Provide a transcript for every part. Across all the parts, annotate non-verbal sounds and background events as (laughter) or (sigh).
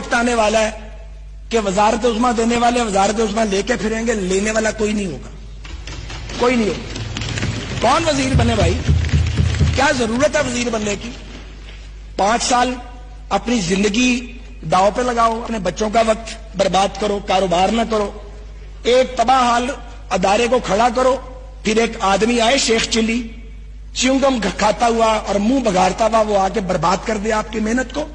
वक्त आने वाला है कि वजारत उस्मा देने वाले वजारत उस्मा लेके फिरेंगे लेने वाला कोई नहीं होगा कोई नहीं होगा कौन वजीर बने भाई क्या जरूरत है वजीर बनने की पांच साल अपनी जिंदगी दाव पे लगाओ अपने बच्चों का वक्त बर्बाद करो कारोबार ना करो एक तबाह हाल अदारे को खड़ा करो फिर एक आदमी आए शेख चिल्ली चिंगम खाता हुआ और मुंह बघाड़ता हुआ वो आके बर्बाद कर दे आपकी मेहनत को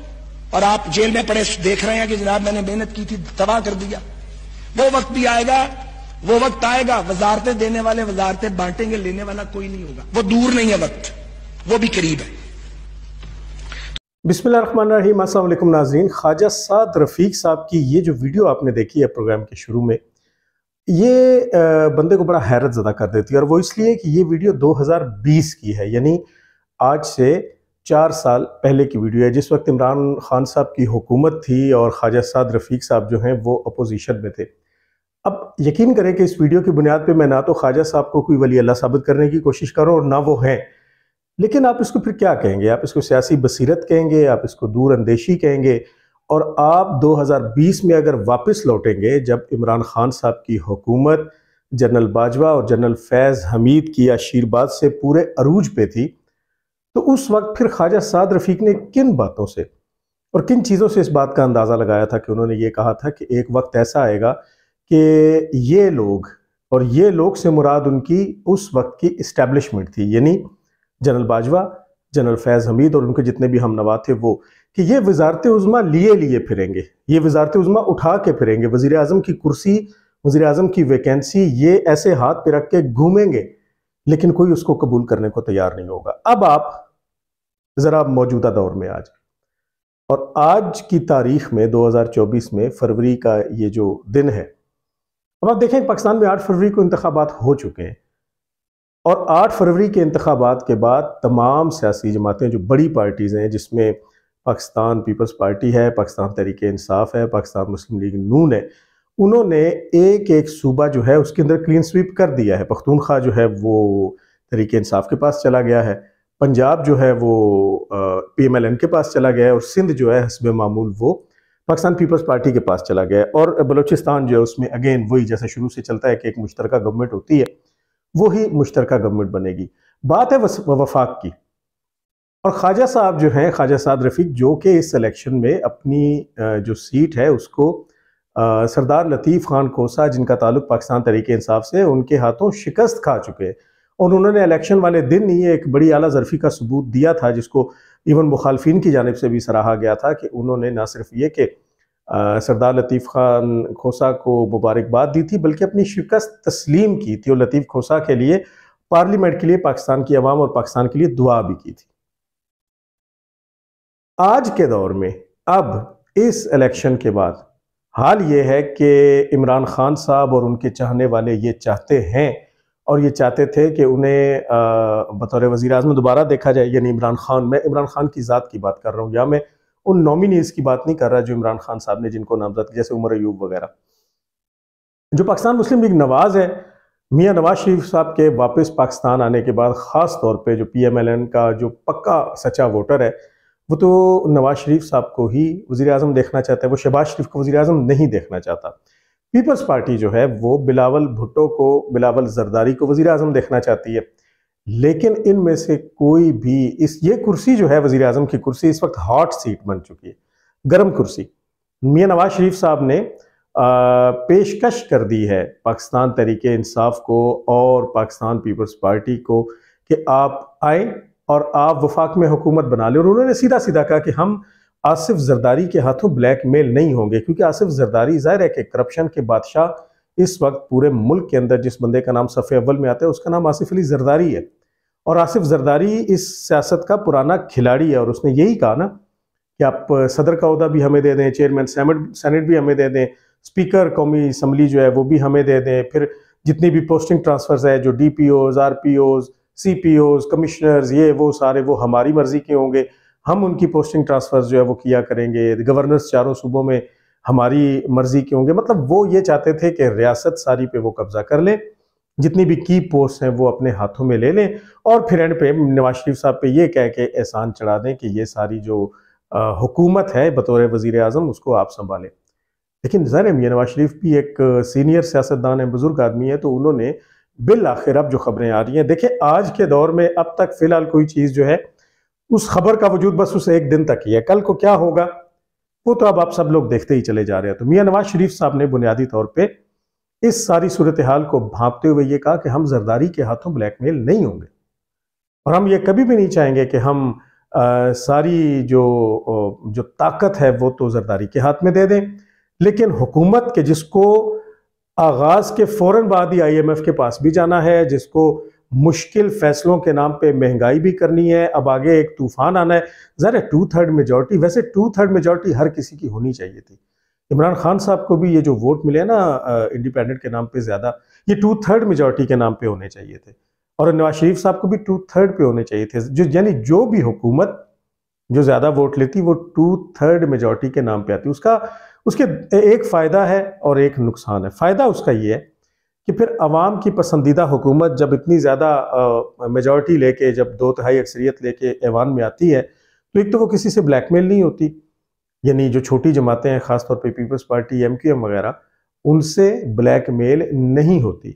और आप जेल में पड़े देख रहे हैं कि जनाब मैंने मेहनत की थी तबाह कर दिया वो वक्त भी आएगा वो वक्त आएगा वजारते देने वाले वजारते बांटेंगे लेने वाला कोई नहीं होगा वो दूर नहीं है वक्त वो भी करीब है बिस्मिल्लाम असलम नाजीन ख्वाजा साद रफ़ीक साहब की ये जो वीडियो आपने देखी है प्रोग्राम के शुरू में ये बंदे को बड़ा हैरत ज़दा कर देती है और वो इसलिए कि ये वीडियो 2020 की है यानी आज से चार साल पहले की वीडियो है जिस वक्त इमरान खान साहब की हुकूमत थी और ख्वाजा साद रफ़ीक साहब जो हैं वो अपोजिशन में थे अब यकीन करें कि इस वीडियो की बुनियाद पर मैं ना तो ख्वाजा साहब को कोई वली अल्लाह साबित करने की कोशिश कर रहा हूँ और ना वो हैं लेकिन आप इसको फिर क्या कहेंगे आप इसको सियासी बसीरत कहेंगे आप इसको दूर अंदेशी कहेंगे और आप 2020 में अगर वापस लौटेंगे जब इमरान खान साहब की हुकूमत जनरल बाजवा और जनरल फैज़ हमीद की आशीर्वाद से पूरे अरूज पे थी तो उस वक्त फिर ख्वाजा साद रफीक ने किन बातों से और किन चीज़ों से इस बात का अंदाज़ा लगाया था कि उन्होंने ये कहा था कि एक वक्त ऐसा आएगा कि ये लोग और ये लोग से मुराद उनकी उस वक्त की इस्टेब्लिशमेंट थी यानी जनरल बाजवा जनरल फैज़ हमीद और उनके जितने भी हम नवा थे वो कि ये वजारत उज़मा लिए लिए फिरेंगे ये वजारत उज़मा उठा के फिरेंगे वज़ी अजम की कुर्सी वज़ी अजम की वैकेंसी ये ऐसे हाथ पे रख के घूमेंगे लेकिन कोई उसको कबूल करने को तैयार नहीं होगा अब आप ज़रा मौजूदा दौर में आज और आज की तारीख में 2024 में फरवरी का ये जो दिन है अब आप देखें पाकिस्तान में आठ फरवरी को इंतबात हो चुके हैं और आठ फरवरी के इंतबात के बाद तमाम सियासी जमातें जो बड़ी पार्टीज़ हैं जिसमें पाकिस्तान पीपल्स पार्टी है पाकिस्तान तरीके इंसाफ है पाकिस्तान मुस्लिम लीग नून है उन्होंने एक एक सूबा जो है उसके अंदर क्लीन स्वीप कर दिया है पख्तूनख्वा जो है वो तरीके इंसाफ के पास चला गया है पंजाब जो है वो पी एम एल एन के पास चला गया है और सिंध जो है हसब मामूल वो पाकिस्तान पीपल्स पार्टी के पास चला गया है और बलूचिस्तान जो है उसमें अगेन वही जैसे शुरू से चलता है कि एक मुश्तर गवर्नमेंट होती है वही मुश्तर गवर्नमेंट बनेगी बात है वफाक की और ख्वाजा साहब जो हैं ख्वाजा साद रफीक जो कि इस सिलेक्शन में अपनी जो सीट है उसको सरदार लतीफ़ खान कोसा जिनका ताल्लुक पाकिस्तान तरीके इंसाफ से उनके हाथों शिकस्त खा चुके और उन्होंने इलेक्शन वाले दिन ही एक बड़ी अला जरफ़ी का सबूत दिया था जिसको इवन मुखालफी की जानब से भी सराहा गया था कि उन्होंने ना सिर्फ ये कि सरदार लतीफ़ खान खोसा को मुबारकबाद दी थी बल्कि अपनी शिकस्त तस्लीम की थी और लतीफ़ खोसा के लिए पार्लियामेंट के लिए पाकिस्तान की आवाम और पाकिस्तान के लिए दुआ भी की थी आज के दौर में अब इस इलेक्शन के बाद हाल ये है कि इमरान खान साहब और उनके चाहने वाले ये चाहते हैं और ये चाहते थे कि उन्हें बतौर वजी अजम दोबारा देखा जाए यानी इमरान खान मैं इमरान खान की ज़ात की बात कर रहा हूँ या मैं उन नॉमिनीज़ की बात नहीं कर रहा जो इमरान खान साहब ने जिनको नामजद किया जैसे उमर अयूब वगैरह जो पाकिस्तान मुस्लिम लीग नवाज़ है मियाँ नवाज शरीफ साहब के वापस पाकिस्तान आने के बाद ख़ास तौर पर जो पी एम एल एन का जो पक्का सच्चा वोटर है वो तो नवाज शरीफ साहब को ही वजी अजम देखना चाहता है वो शहबाज शरीफ को वजी अजम नहीं देखना चाहता पीपल्स पार्टी जो है वो बिलावल भुट्टो को बिलावल जरदारी को वजी अजम देखना चाहती है लेकिन इनमें से कोई भी इस ये कुर्सी जो है वजी अजम की कुर्सी इस वक्त हॉट सीट बन चुकी है गर्म कुर्सी मियाँ नवाज शरीफ साहब ने पेशकश कर दी है पाकिस्तान तरीके इंसाफ को और पाकिस्तान पीपल्स पार्टी को कि आप आए और आप वफाक में हुकूमत बना लें और उन्होंने सीधा सीधा कहा कि हम आसिफ जरदारी के हाथों ब्लैक मेल नहीं होंगे क्योंकि आसिफ जरदारी ज़ाहिर है कि करप्शन के बादशाह इस वक्त पूरे मुल्क के अंदर जिस बंदे का नाम सफ़े अव्वल में आता है उसका नाम आसिफ अली जरदारी है और आसिफ जरदारी इस सियासत का पुराना खिलाड़ी है और उसने यही कहा ना कि आप सदर का अहदा भी हमें दे दें चेयरमैन सेनेट भी हमें दे दें स्पीकर कौमी इसम्बली जो है वो भी हमें दे दें फिर जितनी भी पोस्टिंग ट्रांसफर्स है जो D P Os R P Os C P Os commissioners ये वो सारे वो हमारी मर्ज़ी के होंगे हम उनकी पोस्टिंग ट्रांसफ़र जो है वो किया करेंगे गवर्नर्स चारों सूबों में हमारी मर्ज़ी के होंगे मतलब वो ये चाहते थे कि रियासत सारी पे वो कब्ज़ा कर लें जितनी भी की पोस्ट हैं वो अपने हाथों में ले लें और फिर एंड पे नवाज शरीफ साहब पे ये कह के एहसान चढ़ा दें कि ये सारी जो हुकूमत है बतौर वजीर अजम उसको आप संभालें लेकिन जर मियाँ नवाज शरीफ भी एक सीनियर सियासतदान है बुज़ुर्ग आदमी है तो उन्होंने बिल आखिर अब जो खबरें आ रही हैं देखिए आज के दौर में अब तक फिलहाल कोई चीज़ जो है उस खबर का वजूद बस उस एक दिन तक ही है कल को क्या होगा वो तो अब आप सब लोग देखते ही चले जा रहे हैं तो मियाँ नवाज शरीफ साहब ने बुनियादी तौर पर इस सारी सूरत हाल को भांपते हुए ये कहा कि हम जरदारी के हाथों ब्लैकमेल नहीं होंगे और हम ये कभी भी नहीं चाहेंगे कि हम आ, सारी जो जो ताकत है वो तो जरदारी के हाथ में दे दें लेकिन हुकूमत के जिसको आगाज़ के फौरन बाद ही आईएमएफ के पास भी जाना है जिसको मुश्किल फैसलों के नाम पे महंगाई भी करनी है अब आगे एक तूफान आना है ज़रा टू थर्ड मेजोरिटी वैसे टू थर्ड मेजोरिटी हर किसी की होनी चाहिए थी इमरान खान साहब को भी ये जो वोट मिले ना इंडिपेंडेंट के नाम पे ज़्यादा ये टू थर्ड मेजोरिटी के नाम पे होने चाहिए थे और नवाज शरीफ साहब को भी टू थर्ड पे होने चाहिए थे जो यानी जो भी हुकूमत जो ज़्यादा वोट लेती वो टू थर्ड मेजोरिटी के नाम पे आती उसका उसके एक फ़ायदा है और एक नुकसान है फ़ायदा उसका ये है कि फिर आवाम की पसंदीदा हुकूमत जब इतनी ज़्यादा मेजॉरिटी लेके जब दो तिहाई अक्सरियत लेके ऐवान में आती है तो एक तो वो किसी से ब्लैकमेल नहीं होती यानी जो छोटी जमातें हैं ख़ासतौर पर Peoples Party M Q M वगैरह उनसे ब्लैकमेल नहीं होती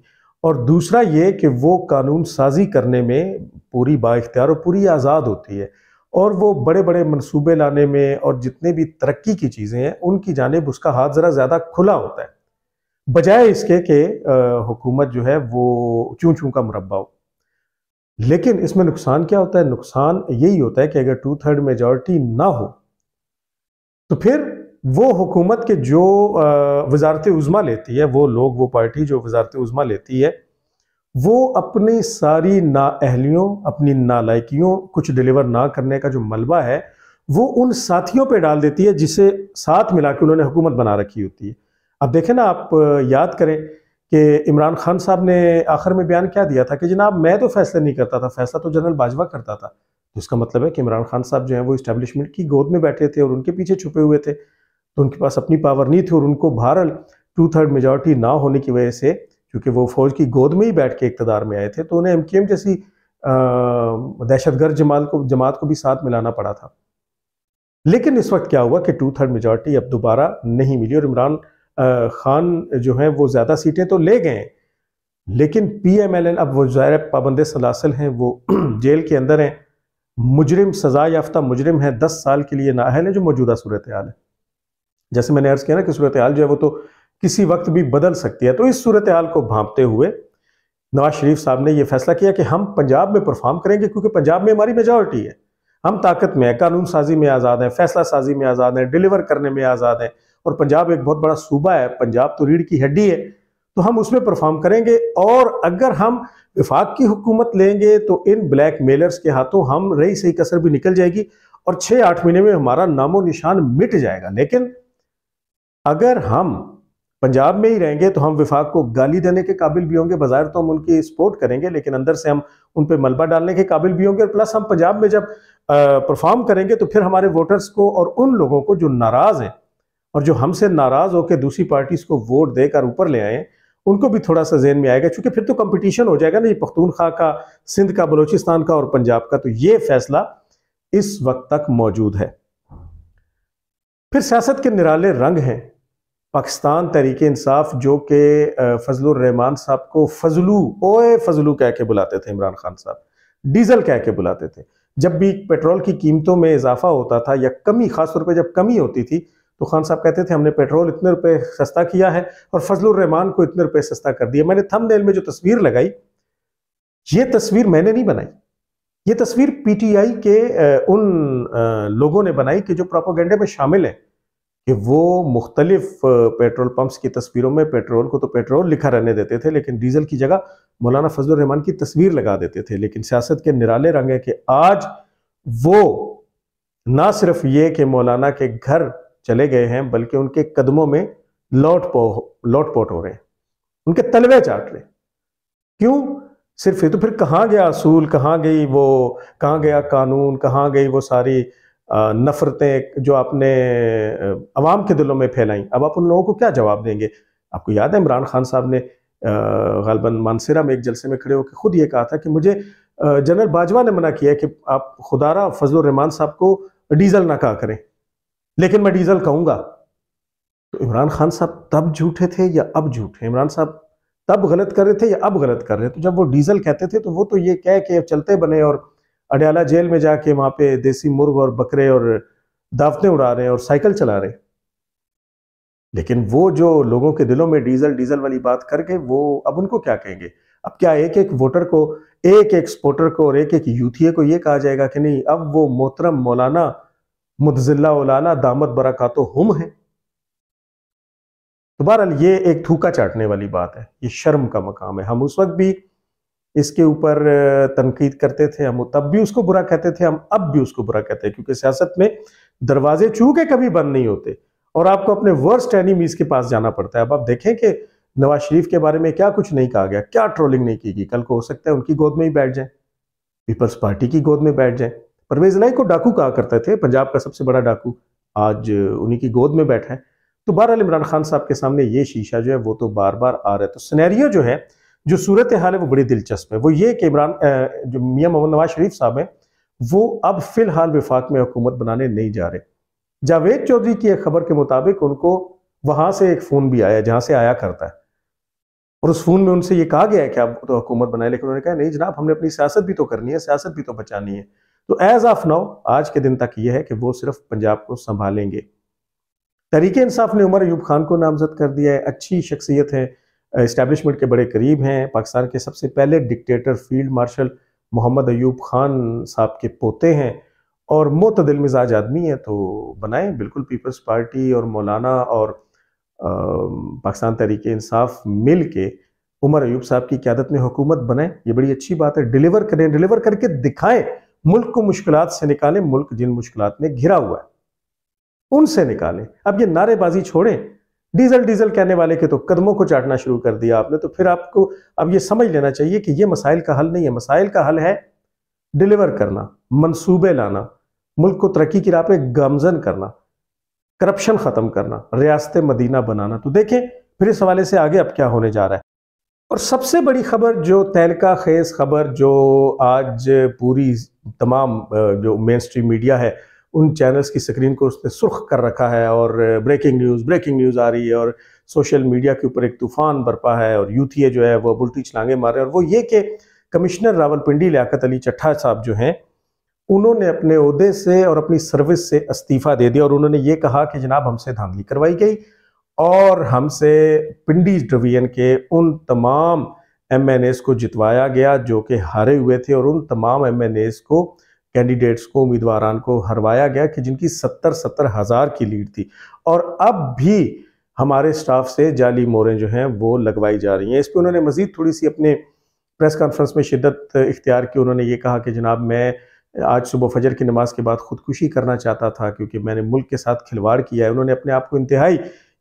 और दूसरा ये कि वो कानून साजी करने में पूरी बाख्तियार और पूरी आज़ाद होती है और वो बड़े बड़े मनसूबे लाने में और जितने भी तरक्की की चीज़ें हैं उनकी जानब उसका हाथ ज़रा ज़्यादा खुला होता है बजाय इसके कि हुकूमत जो है वो चूं चूँ का मुरबा हो लेकिन इसमें नुकसान क्या होता है नुकसान यही होता है कि अगर टू थर्ड मेजॉरिटी ना हो तो फिर वो हुकूमत के जो वजारत उज़मा लेती है वो लोग वो पार्टी जो वजारत उज़मा लेती है वो अपनी सारी नााहलियों अपनी नालायकियों कुछ डिलीवर ना करने का जो मलबा है वो उन साथियों पे डाल देती है जिसे साथ मिला के उन्होंने हुकूमत बना रखी होती है अब देखें ना आप याद करें कि इमरान खान साहब ने आखिर में बयान क्या दिया था कि जनाब मैं तो फैसला नहीं करता था फैसला तो जनरल बाजवा करता था जिसका तो मतलब है कि इमरान खान साहब जो है वो इस्टेब्लिशमेंट की गोद में बैठे थे और उनके पीछे छुपे हुए थे तो उनके पास अपनी पावर नहीं थी और उनको भारत टू थर्ड मेजोरिटी ना होने की वजह से क्योंकि वो फौज की गोद में ही बैठ के इकतदार में आए थे तो उन्हें एम जैसी दहशतगर्द जमात को जमात को भी साथ मिलाना पड़ा था लेकिन इस वक्त क्या हुआ कि टू थर्ड मेजॉरिटी अब दोबारा नहीं मिली और इमरान खान जो है वो ज़्यादा सीटें तो ले गए लेकिन पी एम एल एन अब वो ज़ाहिर पाबंद सलासल हैं वो (clears throat) जेल के अंदर हैं मुजरिम सज़ा याफ्ता मुजरिम है दस साल के लिए नाहल है जो मौजूदा सूरत हाल है जैसे मैंने अर्ज़ किया ना कि सूरत हाल जो है वो तो किसी वक्त भी बदल सकती है तो इस सूरत हाल को भांपते हुए नवाज शरीफ साहब ने यह फैसला किया कि हम पंजाब में परफॉर्म करेंगे क्योंकि पंजाब में हमारी मेजोरिटी है हम ताकत में है कानून साजी में आज़ाद हैं फैसला साजी में आज़ाद हैं डिलीवर करने में आज़ाद हैं और पंजाब एक बहुत बड़ा सूबा है पंजाब तो रीढ़ की हड्डी है तो हम उसमें परफॉर्म करेंगे और अगर हम विफाक की हुकूमत लेंगे तो इन ब्लैक मेलर्स के हाथों हम रही सही कसर भी निकल जाएगी और छः आठ महीने में हमारा नामो निशान मिट जाएगा लेकिन अगर हम पंजाब में ही रहेंगे तो हम विफाक को गाली देने के काबिल भी होंगे बाजार तो हम उनकी सपोर्ट करेंगे लेकिन अंदर से हम उन पर मलबा डालने के काबिल भी होंगे और प्लस हम पंजाब में जब परफॉर्म करेंगे तो फिर हमारे वोटर्स को और उन लोगों को जो नाराज़ हैं और जो हमसे नाराज़ होकर दूसरी पार्टीज़ को वोट देकर ऊपर ले आए उनको भी थोड़ा सा जेन में आएगा क्योंकि फिर तो कंपटीशन हो जाएगा ना ये पख्तूनखा का सिंध का बलूचिस्तान का और पंजाब का तो ये फैसला इस वक्त तक मौजूद है फिर सियासत के निराले रंग हैं पाकिस्तान तरीके इंसाफ जो कि फजलरहमान साहब को फजलू ओए फजलू कह के बुलाते थे इमरान खान साहब डीजल कह के बुलाते थे जब भी पेट्रोल की कीमतों में इजाफा होता था या कमी खासतौर पर जब कमी होती थी तो खान साहब कहते थे हमने पेट्रोल इतने रुपए सस्ता किया है और फजलरहमान को इतने रुपए सस्ता कर दिया मैंने थंबनेल में जो तस्वीर लगाई ये तस्वीर मैंने नहीं बनाई ये तस्वीर पीटीआई के उन लोगों ने बनाई कि जो प्रोपोगेंडे में शामिल है कि वो मुख्तलिफ पेट्रोल पंप्स की तस्वीरों में पेट्रोल को तो पेट्रोल लिखा रहने देते थे लेकिन डीजल की जगह मौलाना फजल रहमान की तस्वीर लगा देते थे लेकिन सियासत के निराले रंग है कि आज वो ना सिर्फ ये कि मौलाना के घर चले गए हैं बल्कि उनके कदमों में लौट पो पोट हो रहे हैं उनके तलवे चाट रहे क्यों सिर्फ ये तो फिर कहाँ गया असूल कहाँ गई वो कहाँ गया कानून कहाँ गई वो सारी नफ़रतें जो आपने आवाम के दिलों में फैलाई अब आप उन लोगों को क्या जवाब देंगे आपको याद है इमरान खान साहब ने गलबन मानसरा में एक जलसे में खड़े होकर खुद ये कहा था कि मुझे जनरल बाजवा ने मना किया कि आप खुदारा फजल रहमान साहब को डीजल ना कहा करें लेकिन मैं डीजल कहूँगा तो इमरान खान साहब तब झूठे थे या अब झूठे इमरान साहब तब गलत कर रहे थे या अब गलत कर रहे थे तो जब वो डीजल कहते थे तो वो तो ये कह के चलते बने और अडयाला जेल में जाके वहां पे देसी मुर्ग और बकरे और दावतें उड़ा रहे हैं और साइकिल चला रहे लेकिन वो जो लोगों के दिलों में डीजल डीजल वाली बात करके वो अब उनको क्या कहेंगे अब क्या एक एक वोटर को एक एक स्पोर्टर को और एक एक यूथिये को ये कहा जाएगा कि नहीं अब वो मोहतरम मौलाना मुदजिल्ला उलाना दामद बरा तो हम है तो बहरहाल ये एक थूका चाटने वाली बात है ये शर्म का मकाम है हम उस वक्त भी इसके ऊपर तनकीद करते थे हम तब भी उसको बुरा कहते थे हम अब भी उसको बुरा कहते हैं क्योंकि सियासत में दरवाजे छू के कभी बंद नहीं होते और आपको अपने वर्स्ट एनिमीज के पास जाना पड़ता है अब आप देखें कि नवाज शरीफ के बारे में क्या कुछ नहीं कहा गया क्या ट्रोलिंग नहीं की गई कल को हो सकता है उनकी गोद में ही बैठ जाए पीपल्स पार्टी की गोद में बैठ जाए परवेज लाई को डाकू कहा करते थे पंजाब का सबसे बड़ा डाकू आज उन्हीं की गोद में बैठा है तो बहरअल इमरान खान साहब के सामने ये शीशा जो है वो तो बार बार आ रहा है तो सिनेरियो जो है जो सूरत हाल है वो बड़ी दिलचस्प है वो ये कि इमरान जो मियाँ मोहम्मद नवाज शरीफ साहब हैं वो अब फिलहाल विफाक में हुकूमत बनाने नहीं जा रहे जावेद चौधरी की एक खबर के मुताबिक उनको वहां से एक फ़ोन भी आया जहां से आया करता है और उस फ़ोन में उनसे ये कहा गया है कि आप तो हुकूमत बनाए लेकिन उन्होंने कहा नहीं जनाब हमने अपनी सियासत भी तो करनी है सियासत भी तो बचानी है तो एज ऑफ नाउ आज के दिन तक यह है कि वो सिर्फ पंजाब को संभालेंगे तरीके इंसाफ ने उमर अयूब खान को नामजद कर दिया है अच्छी शख्सियत है इस्टेबलिशमेंट के बड़े करीब हैं पाकिस्तान के सबसे पहले dictator field marshal Mohammad Ayub Khan साहब के पोते हैं और मोतदिल मिजाज आदमी है तो बनाएं बिल्कुल पीपल्स पार्टी और मौलाना और पाकिस्तान तहरीक इंसाफ मिल के उमर अयूब साहब की क्यादत में हुकूमत बनाएं ये बड़ी अच्छी बात है डिलीवर करें डिलीवर करके दिखाएं मुल्क को मुश्किल से निकालें मुल्क जिन मुश्किल में घिरा हुआ है उनसे निकालें अब ये नारेबाजी छोड़ें डीजल डीजल कहने वाले के तो कदमों को चाटना शुरू कर दिया आपने तो फिर आपको अब ये समझ लेना चाहिए कि ये मसाइल का हल नहीं है मसाइल का हल है डिलीवर करना मंसूबे लाना मुल्क को तरक्की की राह पे गमजन करना करप्शन ख़त्म करना रियासत मदीना बनाना तो देखें फिर इस हवाले से आगे अब क्या होने जा रहा है और सबसे बड़ी खबर जो तहलका खेज खबर जो आज पूरी तमाम जो मेन स्ट्रीम मीडिया है उन चैनल्स की स्क्रीन को उसने सुर्ख कर रखा है और ब्रेकिंग न्यूज़ ब्रेकिंग न्यूज़ आ रही है और सोशल मीडिया के ऊपर एक तूफ़ान बरपा है और यूथी जो है वह बुलटी छलांगे मारे और वो ये कि कमिश्नर रावलपिंडी लियाकत अली चट्ठा साहब जो हैं उन्होंने अपने अहदे से और अपनी सर्विस से इस्तीफ़ा दे दिया और उन्होंने ये कहा कि जनाब हमसे धांधली करवाई गई और हमसे पिंडी डिवीजन के उन तमाम एम एन एज को जितवाया गया जो कि हारे हुए थे और उन तमाम एम एन एज को कैंडिडेट्स को उम्मीदवारान को हरवाया गया कि जिनकी सत्तर सत्तर हज़ार की लीड थी और अब भी हमारे स्टाफ से जाली मोरें जो हैं वो लगवाई जा रही हैं इस पर उन्होंने मज़ीद थोड़ी सी अपने प्रेस कॉन्फ्रेंस में शिदत इख्तियार की उन्होंने ये कहा कि जनाब मैं आज सुबह फजर की नमाज के बाद ख़ुदकुशी करना चाहता था क्योंकि मैंने मुल्क के साथ खिलवाड़ किया है उन्होंने अपने आप को इंतहाई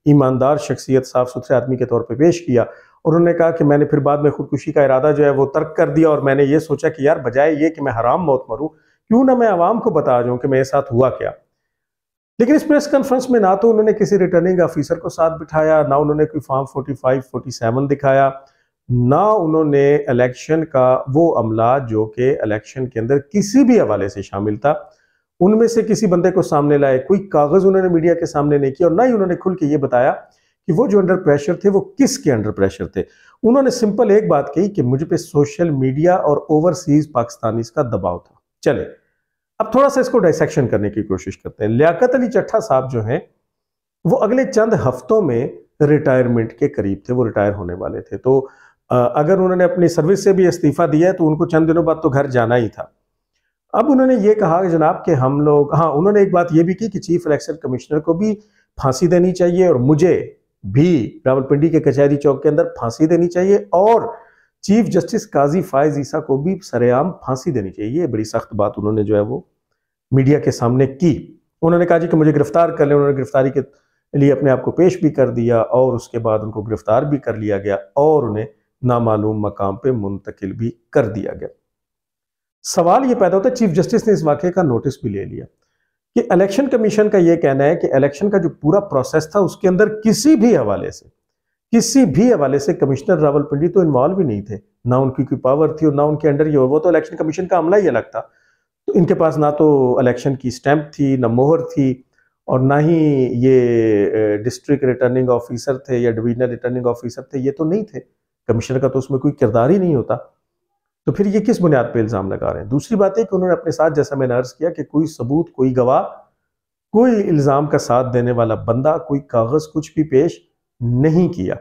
ईमानदार शख्सियत साफ़ सुथरे आदमी के तौर पर पेश किया और उन्होंने कहा कि मैंने फिर बाद में ख़ुदकुशी का इरादा जो है वो तर्क कर दिया और मैंने ये सोचा कि यार बजाय ये कि मैं हराम मौत मरूँ क्यों ना मैं आवाम को बता जाऊं कि मेरे साथ हुआ क्या लेकिन इस प्रेस कॉन्फ्रेंस में ना तो उन्होंने किसी रिटर्निंग ऑफिसर को साथ बिठाया ना उन्होंने कोई फॉर्म 45, 47 दिखाया ना उन्होंने इलेक्शन का वो अमला जो कि इलेक्शन के अंदर किसी भी हवाले से शामिल था उनमें से किसी बंदे को सामने लाए कोई कागज उन्होंने मीडिया के सामने नहीं किया और ना ही उन्होंने खुल के ये बताया कि वो जो अंडर प्रेशर थे वो किसके अंडर प्रेशर थे उन्होंने सिंपल एक बात कही कि मुझ पर सोशल मीडिया और ओवरसीज पाकिस्तानी का दबाव था चले अब थोड़ा सा इसको डाइसेक्शन करने की कोशिश करते हैं लियाकत अली चट्ठा साहब जो हैं वो अगले चंद हफ्तों में रिटायरमेंट के करीब थे वो रिटायर होने वाले थे तो अगर उन्होंने अपनी सर्विस से भी इस्तीफा दिया है तो उनको चंद दिनों बाद तो घर जाना ही था अब उन्होंने ये कहा कि जनाब कि हम लोग हाँ उन्होंने एक बात ये भी की कि चीफ इलेक्शन कमिश्नर को भी फांसी देनी चाहिए और मुझे भी रावलपिंडी के कचहरी चौक के अंदर फांसी देनी चाहिए और चीफ जस्टिस काजी फायज ईसा को भी सरेआम फांसी देनी चाहिए बड़ी सख्त बात उन्होंने जो है वो मीडिया के सामने की उन्होंने कहा जी कि मुझे गिरफ्तार कर ले उन्होंने गिरफ्तारी के लिए अपने आप को पेश भी कर दिया और उसके बाद उनको गिरफ्तार भी कर लिया गया और उन्हें नामालूम मकाम पर मुंतकिल भी कर दिया गया सवाल ये पैदा होता है चीफ जस्टिस ने इस वाक्य का नोटिस भी ले लिया कि इलेक्शन कमीशन का ये कहना है कि इलेक्शन का जो पूरा प्रोसेस था उसके अंदर किसी भी हवाले से किसी भी हवाले से कमिश्नर रावलपिंडी तो इन्वॉल्व ही नहीं थे ना उनकी कोई पावर थी और ना उनके अंडर ये वो तो इलेक्शन कमीशन का अमला ही अलग था तो इनके पास ना तो इलेक्शन की स्टैंप थी ना मोहर थी और ना ही ये डिस्ट्रिक्ट रिटर्निंग ऑफिसर थे या डिवीजनल रिटर्निंग ऑफिसर थे ये तो नहीं थे कमिश्नर का तो उसमें कोई किरदार ही नहीं होता तो फिर ये किस बुनियाद पर इल्ज़ाम लगा रहे हैं दूसरी बात है कि उन्होंने अपने साथ जैसा मैंने अर्ज किया कि कोई सबूत कोई गवाह कोई इल्ज़ाम का साथ देने वाला बंदा कोई कागज़ कुछ भी पेश नहीं किया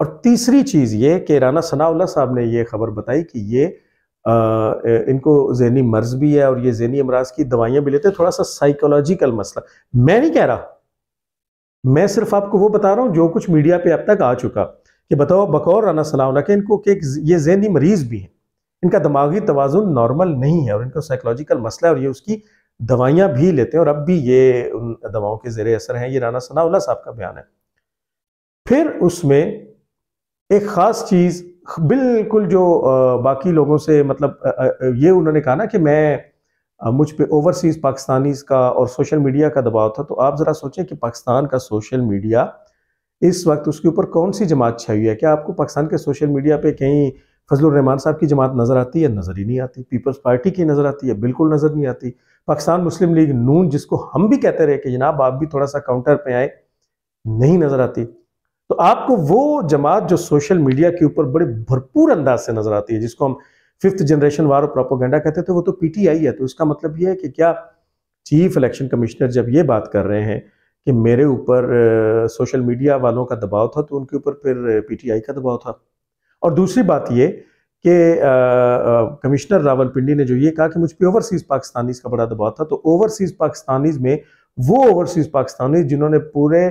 और तीसरी चीज़ ये कि राना सनाउल्ला साहब ने यह खबर बताई कि ये आ, इनको जहनी मर्ज भी है और ये जहनी अमराज की दवाइयां भी लेते हैं थोड़ा सा साइकोलॉजिकल मसला मैं नहीं कह रहा मैं सिर्फ आपको वो बता रहा हूं जो कुछ मीडिया पे अब तक आ चुका कि बताओ बकौर राना सलाउल्ला के इनको के ये जहनी मरीज भी हैं इनका दिमागी तोज़ुन नॉर्मल नहीं है और इनका साइकोलॉजिकल मसला है और ये उसकी दवाइयाँ भी लेते हैं और अब भी ये उन दवाओं के जेरे असर हैं ये राना सनाउल्ला साहब का बयान है फिर उसमें एक ख़ास चीज़ बिल्कुल जो बाकी लोगों से मतलब ये उन्होंने कहा ना कि मैं मुझ पे ओवरसीज़ पाकिस्तानीज़ का और सोशल मीडिया का दबाव था तो आप ज़रा सोचें कि पाकिस्तान का सोशल मीडिया इस वक्त उसके ऊपर कौन सी जमात छाई हुई है क्या आपको पाकिस्तान के सोशल मीडिया पे कहीं फजल रहमान साहब की जमात नज़र आती है नज़र ही नहीं आती पीपल्स पार्टी की नज़र आती है बिल्कुल नज़र नहीं आती पाकिस्तान मुस्लिम लीग नून जिसको हम भी कहते रहे कि जनाब आप भी थोड़ा सा काउंटर पे आए नहीं नज़र आती तो आपको वो जमात जो सोशल मीडिया के ऊपर बड़े भरपूर अंदाज से नजर आती है जिसको हम फिफ्थ जनरेशन वार और कहते थे तो वो तो पीटीआई है तो इसका मतलब ये है कि क्या चीफ इलेक्शन कमिश्नर जब ये बात कर रहे हैं कि मेरे ऊपर सोशल मीडिया वालों का दबाव था तो उनके ऊपर फिर पीटीआई का दबाव था और दूसरी बात ये कि कमिश्नर रावलपिंडी ने जो ये कहा कि मुझ पर ओवरसीज़ पाकिस्तानीज़ का बड़ा दबाव था तो ओवरसीज़ पाकिस्तानीज़ में वो ओवरसीज़ पाकिस्तानीज जिन्होंने पूरे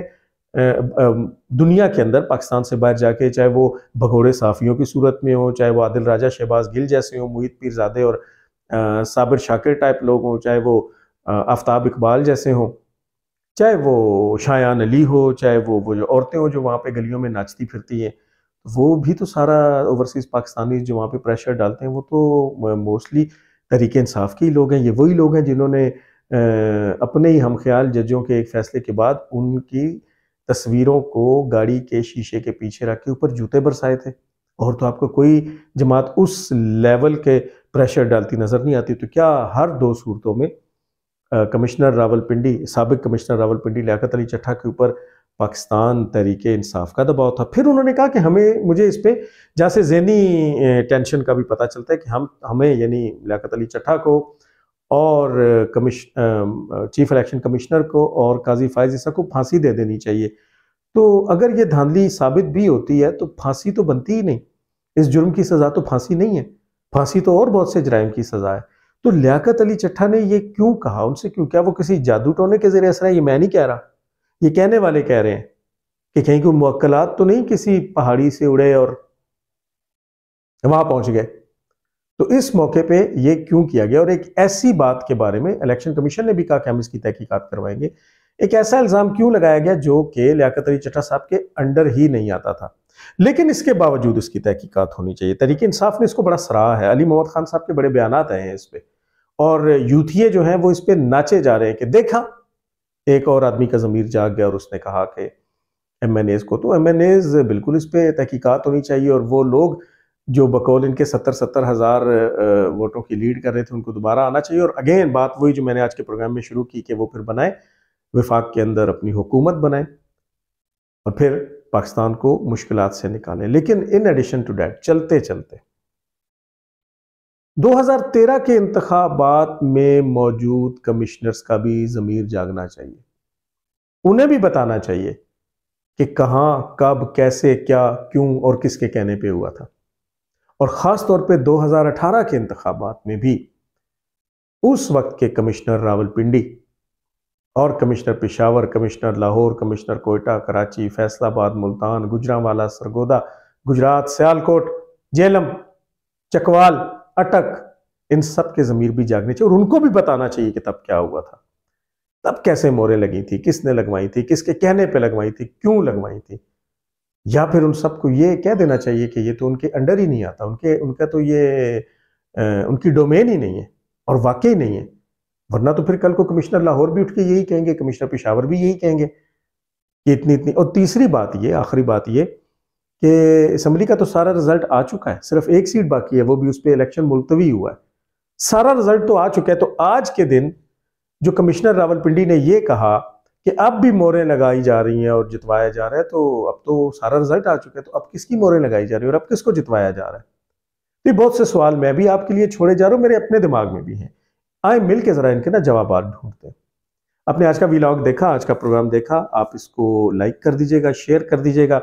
दुनिया के अंदर पाकिस्तान से बाहर जाके चाहे वो भगोड़े साफियों की सूरत में हो चाहे वो आदिल राजा शहबाज गिल जैसे हो मोहित पीरजादे और साबिर शाकिर टाइप लोग हों चाहे वो आफ्ताब इकबाल जैसे हों चाहे वो शायान अली हो चाहे वो वो जो औरतें हों जो वहाँ पे गलियों में नाचती फिरती हैं वो भी तो सारा ओवरसीज़ पाकिस्तानी जो वहाँ पे प्रेशर डालते हैं वो तो मोस्टली तरीके इंसाफ के ही लोग हैं ये वही लोग हैं जिन्होंने अपने ही हम ख्याल जजों के एक फ़ैसले के बाद उनकी तस्वीरों को गाड़ी के शीशे के पीछे रख के ऊपर जूते बरसाए थे और तो आपको कोई जमात उस लेवल के प्रेशर डालती नज़र नहीं आती तो क्या हर दो सूरतों में कमिश्नर कमिश्नर रावलपिंडी सबक कमिश्नर रावलपिंडी लियाकत अली चट्ठा के ऊपर पाकिस्तान तरीके इंसाफ का दबाव था फिर उन्होंने कहा कि हमें मुझे इस पर जहाँ से जहनी टेंशन का भी पता चलता है कि हम हमें यानी लियाकत अली चट्ठा को और कमिश चीफ इलेक्शन कमिश्नर को और काजी फायज ईसा को फांसी दे देनी चाहिए तो अगर ये धांधली साबित भी होती है तो फांसी तो बनती ही नहीं इस जुर्म की सज़ा तो फांसी नहीं है फांसी तो और बहुत से जराइम की सज़ा है तो लियाकत अली चट्ठा ने ये क्यों कहा उनसे क्यों क्या वो किसी जादू टोने के जरिए असर है ये मैं नहीं कह रहा ये कहने वाले कह रहे हैं कि कहीं कोई मुक्लात तो नहीं किसी पहाड़ी से उड़े और वहां पहुंच गए तो इस मौके पे ये क्यों किया गया और एक ऐसी बात के बारे में इलेक्शन कमीशन ने भी कहा कि हम इसकी तहकीकात करवाएंगे एक ऐसा इल्ज़ाम क्यों लगाया गया जो कि लियाकत अली चटा साहब के अंडर ही नहीं आता था लेकिन इसके बावजूद इसकी तहकीकात होनी चाहिए तरीके इंसाफ ने इसको बड़ा सराहा है अली मोहम्मद खान साहब के बड़े बयान आए हैं इस पर और यूथिये जो हैं वो इस पर नाचे जा रहे हैं कि देखा एक और आदमी का ज़मीर जाग गया और उसने कहा कि एम एन एज़ को तो एम एन एज़ बिल्कुल इस पर तहकीकात होनी चाहिए और वो लोग जो बकौल इनके सत्तर सत्तर हज़ार वोटों की लीड कर रहे थे उनको दोबारा आना चाहिए और अगेन बात वही जो मैंने आज के प्रोग्राम में शुरू की कि वो फिर बनाए विफाक के अंदर अपनी हुकूमत बनाए और फिर पाकिस्तान को मुश्किल से निकालें लेकिन इन एडिशन टू डैट चलते चलते 2013 के इंतबात में मौजूद कमिश्नर्स का भी ज़मीर जागना चाहिए उन्हें भी बताना चाहिए कि कहाँ कब कैसे क्या क्यों और किसके कहने पे हुआ था और ख़ास तौर पे 2018 के इंतबात में भी उस वक्त के कमिश्नर रावलपिंडी और commissioner Peshawar commissioner Lahore commissioner Quetta Karachi Faisalabad Multan Gujranwala Sargodha Gujrat Sialkot Jhelum Chakwal Attock इन सब के ज़मीर भी जागने चाहिए और उनको भी बताना चाहिए कि तब क्या हुआ था तब कैसे मोरें लगी थी किसने लगवाई थी किसके कहने पे लगवाई थी क्यों लगवाई थी या फिर उन सबको ये कह देना चाहिए कि ये तो उनके अंडर ही नहीं आता उनके उनका तो ये आ, उनकी डोमेन ही नहीं है और वाकई नहीं है वरना तो फिर कल को कमिश्नर लाहौर भी उठ के यही कहेंगे कमिश्नर पिशावर भी यही कहेंगे कि इतनी इतनी और तीसरी बात ये आखिरी बात ये कि असम्बली का तो सारा रिजल्ट आ चुका है सिर्फ एक सीट बाकी है वो भी उस पर इलेक्शन मुलतवी हुआ है सारा रिजल्ट तो आ चुका है तो आज के दिन जो कमिश्नर रावलपिंडी ने यह कहा कि अब भी मोरें लगाई जा रही हैं और जितवाया जा रहा है तो अब तो सारा रिजल्ट आ चुका है तो अब किसकी मोरें लगाई जा रही है और अब किसको जितवाया जा रहा है तो ये बहुत से सवाल मैं भी आपके लिए छोड़े जा रहा हूँ मेरे अपने दिमाग में भी हैं आए मिल के ज़रा इनके ना जवाब ढूंढते हैं आपने आज का वीलॉग देखा आज का प्रोग्राम देखा आप इसको लाइक कर दीजिएगा शेयर कर दीजिएगा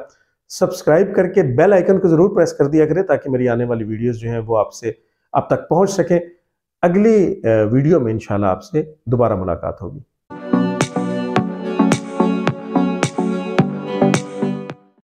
सब्सक्राइब करके बेल आइकन को ज़रूर प्रेस कर दिया करें ताकि मेरी आने वाली वीडियोज़ जो हैं वो आपसे आप तक पहुँच सकें अगली वीडियो में इंशाल्लाह आपसे दोबारा मुलाकात होगी